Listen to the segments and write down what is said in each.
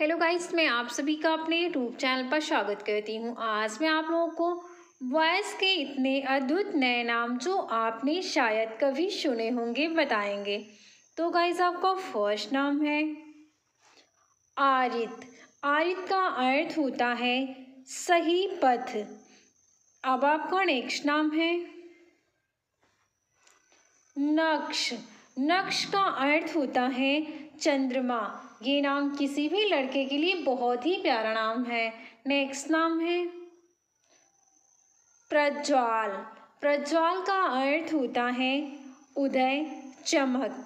hello guys मैं आप सभी का अपने यूट्यूब चैनल पर स्वागत करती हूँ आज मैं आप लोगों को वॉयस के इतने अद्भुत नए नाम जो आपने शायद कभी सुने होंगे बताएंगे तो गाइस आपका फर्स्ट नाम है आरित आरित का अर्थ होता है सही पथ अब आपका नेक्स्ट नाम है नक्श नक्श का अर्थ होता है चंद्रमा ये नाम किसी भी लड़के के लिए बहुत ही प्यारा नाम है नेक्स्ट नाम है प्रज्वाल प्रज्वाल का अर्थ होता है उदय चमक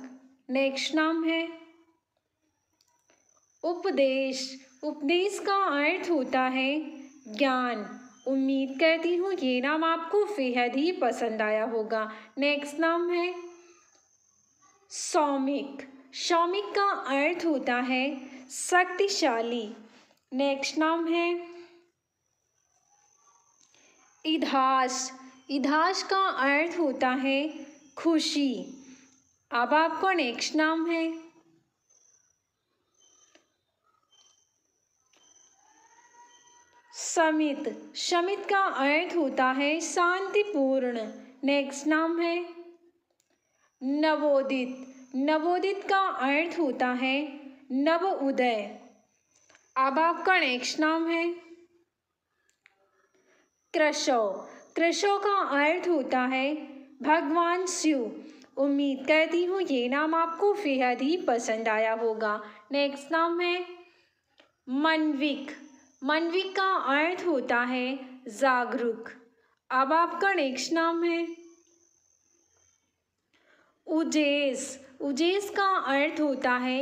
नेक्स्ट नाम है उपदेश उपदेश का अर्थ होता है ज्ञान उम्मीद करती हूँ ये नाम आपको बेहद ही पसंद आया होगा नेक्स्ट नाम है सौमिक श्रमिक का अर्थ होता है शक्तिशाली नेक्स्ट नाम है इधास इधास का अर्थ होता है खुशी अब आपको नेक्स्ट नाम है समित समित का अर्थ होता है शांतिपूर्ण नेक्स्ट नाम है नवोदित नवोदित का अर्थ होता है नव उदय अब आपका नेक्स्ट नाम है कृषो कृषो का अर्थ होता है भगवान शिव उम्मीद करती हूँ ये नाम आपको बेहद ही पसंद आया होगा नेक्स्ट नाम है मनविक मनविक का अर्थ होता है जागरूक अब आपका नेक्स्ट नाम है उजेस उजेस का अर्थ होता है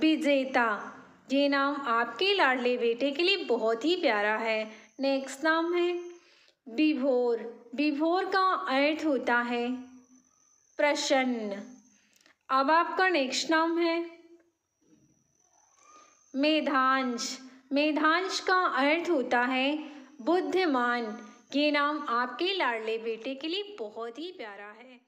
विजेता ये नाम आपके लाडले बेटे के लिए बहुत ही प्यारा है नेक्स्ट नाम है विभोर विभोर का अर्थ होता है प्रसन्न अब आपका नेक्स्ट नाम है मेधांश मेधांश का अर्थ होता है बुद्धिमान ये नाम आपके लाडले बेटे के लिए बहुत ही प्यारा है